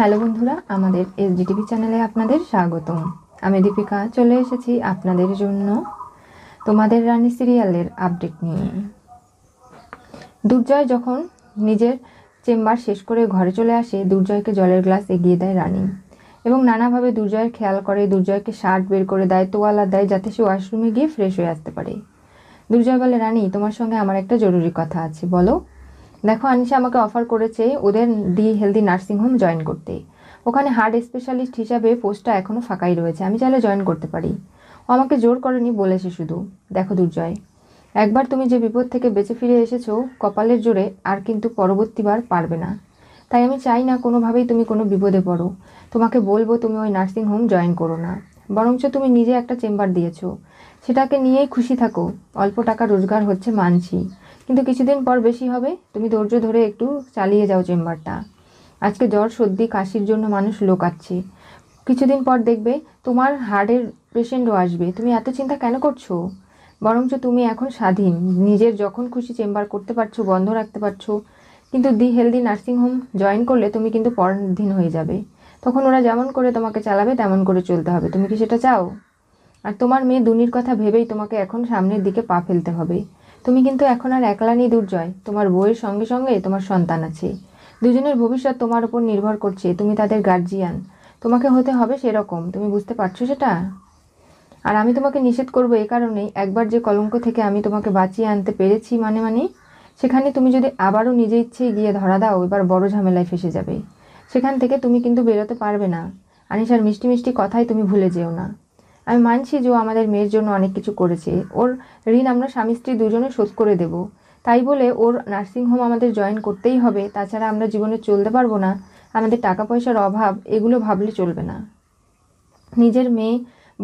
Hello বন্ধুরা আমাদের S TV চ্যানেলে আপনাদের স্বাগতম আমি দীপিকা চলে এসেছি আপনাদের জন্য তোমাদের রানী সিরিয়ালের আপডেট নিয়ে দুর্জয় যখন নিজের চেম্বার শেষ করে ঘরে চলে আসে দুর্জয়কে জলের গ্লাস এগিয়ে দেয় রানী এবং নানাভাবে দুর্জয়ের খেয়াল করে দুর্জয়কে শার্ট বের করে দেয় তোয়ালা দেয় যাতে সে ওয়াশরুমে গিয়ে ফ্রেশ হয়ে আসতে পারে দুর্জয় বলে রানী তোমার সঙ্গে আমার একটা জরুরি কথা আছে বলো দেখো আনিশা আমাকে অফার করেছে ওদের ডি হেলদি নার্সিংহোম জয়েন করতে ওখানে হার্ট স্পেশালিস্ট হিসাবে পোস্টটা এখনও ফাঁকাই রয়েছে আমি চাইলে জয়েন করতে পারি ও আমাকে জোর করেনি বলেছে শুধু দেখো দুর্জয় একবার তুমি যে বিপদ থেকে বেঁচে ফিরে এসেছো কপালের জোরে আর কিন্তু পরবর্তীবার পারবে না তাই আমি চাই না কোনোভাবেই তুমি কোনো বিপদে পড়ো তোমাকে বলবো তুমি ওই নার্সিংহোম জয়েন করো না বরঞ্চ তুমি নিজে একটা চেম্বার দিয়েছো সেটাকে নিয়েই খুশি থাকো অল্প টাকা রোজগার হচ্ছে মানছি কিন্তু কিছুদিন পর বেশি হবে তুমি ধৈর্য ধরে একটু চালিয়ে যাও চেম্বারটা আজকে জ্বর সর্দি কাশির জন্য মানুষ লোকাচ্ছে কিছুদিন পর দেখবে তোমার হার্টের পেশেন্টও আসবে তুমি এত চিন্তা কেন করছো বরঞ্চ তুমি এখন স্বাধীন নিজের যখন খুশি চেম্বার করতে পারছো বন্ধ রাখতে পারছো কিন্তু দি হেলদি নার্সিংহোম জয়েন করলে তুমি কিন্তু পরাধীন হয়ে যাবে তখন ওরা যেমন করে তোমাকে চালাবে তেমন করে চলতে হবে তুমি কি সেটা চাও আর তোমার মেয়ে দুনির কথা ভেবেই তোমাকে এখন সামনের দিকে পা ফেলতে হবে তুমি কিন্তু এখন আর একলানি দুর্জয় তোমার বউয়ের সঙ্গে সঙ্গে তোমার সন্তান আছে দুজনের ভবিষ্যৎ তোমার উপর নির্ভর করছে তুমি তাদের গার্জিয়ান তোমাকে হতে হবে সেরকম তুমি বুঝতে পারছো সেটা আর আমি তোমাকে নিষেধ করব এ কারণেই একবার যে কলঙ্ক থেকে আমি তোমাকে বাঁচিয়ে আনতে পেরেছি মানে মানে সেখানে তুমি যদি আবারও নিজে ইচ্ছেই গিয়ে ধরা দাও এবার বড় ঝামেলায় ফেসে যাবে সেখান থেকে তুমি কিন্তু বেরোতে পারবে না আনিসার মিষ্টি মিষ্টি কথাই তুমি ভুলে যেও না আমি মানছি যে ও আমাদের মেয়ের জন্য অনেক কিছু করেছে ওর ঋণ আমরা স্বামী স্ত্রী দুজনে শোধ করে দেব তাই বলে ওর নার্সিংহোম আমাদের জয়েন করতেই হবে তাছাড়া আমরা জীবনে চলতে পারবো না আমাদের টাকা পয়সার অভাব এগুলো ভাবলে চলবে না নিজের মেয়ে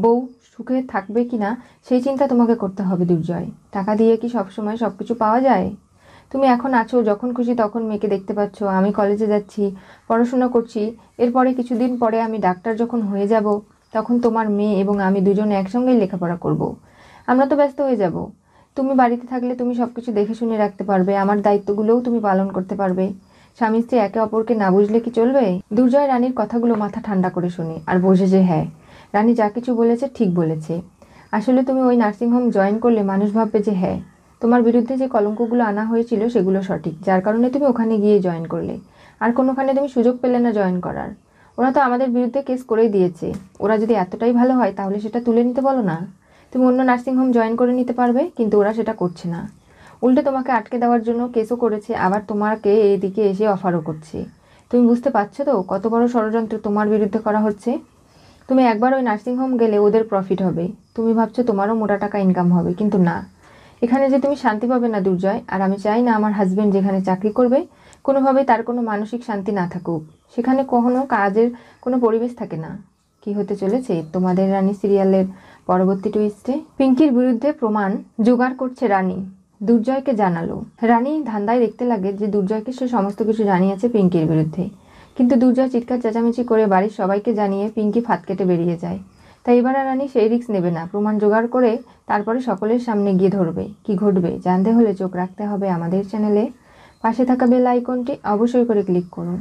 বউ সুখে থাকবে কি না সেই চিন্তা তোমাকে করতে হবে দুর্জয় টাকা দিয়ে কি সবসময় সব কিছু পাওয়া যায় তুমি এখন আছো যখন খুশি তখন মেয়েকে দেখতে পাচ্ছ আমি কলেজে যাচ্ছি পড়াশোনা করছি এরপরে কিছুদিন পরে আমি ডাক্তার যখন হয়ে যাব তখন তোমার মেয়ে এবং আমি দুজন একসঙ্গেই লেখাপড়া করব। আমরা তো ব্যস্ত হয়ে যাব তুমি বাড়িতে থাকলে তুমি সব কিছু দেখে শুনে রাখতে পারবে আমার দায়িত্বগুলোও তুমি পালন করতে পারবে স্বামী স্ত্রী একে অপরকে না বুঝলে কি চলবে দুর্জয় রানীর কথাগুলো মাথা ঠান্ডা করে শুনি আর বোঝে যে হ্যাঁ রানী যা কিছু বলেছে ঠিক বলেছে আসলে তুমি ওই নার্সিংহোম জয়েন করলে মানুষ ভাববে যে হ্যাঁ তোমার বিরুদ্ধে যে কলঙ্কগুলো আনা হয়েছিল সেগুলো সঠিক যার কারণে তুমি ওখানে গিয়ে জয়েন করলে আর কোনোখানে তুমি সুযোগ পেলে না জয়েন করার ওরা তো আমাদের বিরুদ্ধে কেস করেই দিয়েছে ওরা যদি এতটাই ভালো হয় তাহলে সেটা তুলে নিতে বলো না তুমি অন্য নার্সিংহোম জয়েন করে নিতে পারবে কিন্তু ওরা সেটা করছে না উল্টে তোমাকে আটকে দেওয়ার জন্য কেসও করেছে আবার তোমাকে এদিকে এসে অফারও করছে তুমি বুঝতে পারছো তো কত বড় ষড়যন্ত্র তোমার বিরুদ্ধে করা হচ্ছে তুমি একবার ওই নার্সিংহোম গেলে ওদের প্রফিট হবে তুমি ভাবছো তোমারও মোটা টাকা ইনকাম হবে কিন্তু না এখানে যে তুমি শান্তি পাবে না দুর্জয় আর আমি চাই না আমার হাজব্যান্ড যেখানে চাকরি করবে কোনোভাবেই তার কোনো মানসিক শান্তি না থাকুক সেখানে কখনো কাজের কোনো পরিবেশ থাকে না কি হতে চলেছে তোমাদের রানী সিরিয়ালের পরবর্তী টুইস্টে পিঙ্কির বিরুদ্ধে প্রমাণ জোগাড় করছে রানী দুর্জয়কে জানালো রানী ধান্দায় দেখতে লাগে যে দুর্জয়কে সে সমস্ত কিছু জানিয়েছে পিঙ্কির বিরুদ্ধে কিন্তু দুর্জয় চিৎকার চেঁচামেচি করে বাড়ির সবাইকে জানিয়ে পিঙ্কি ফাঁদ কেটে বেরিয়ে যায় তাই এবার আর রানী সেই রিক্স নেবে না প্রমাণ জোগাড় করে তারপরে সকলের সামনে গিয়ে ধরবে কি ঘটবে জানতে হলে চোখ রাখতে হবে আমাদের চ্যানেলে পাশে থাকা বেল আইকনটি অবশ্যই করে ক্লিক করুন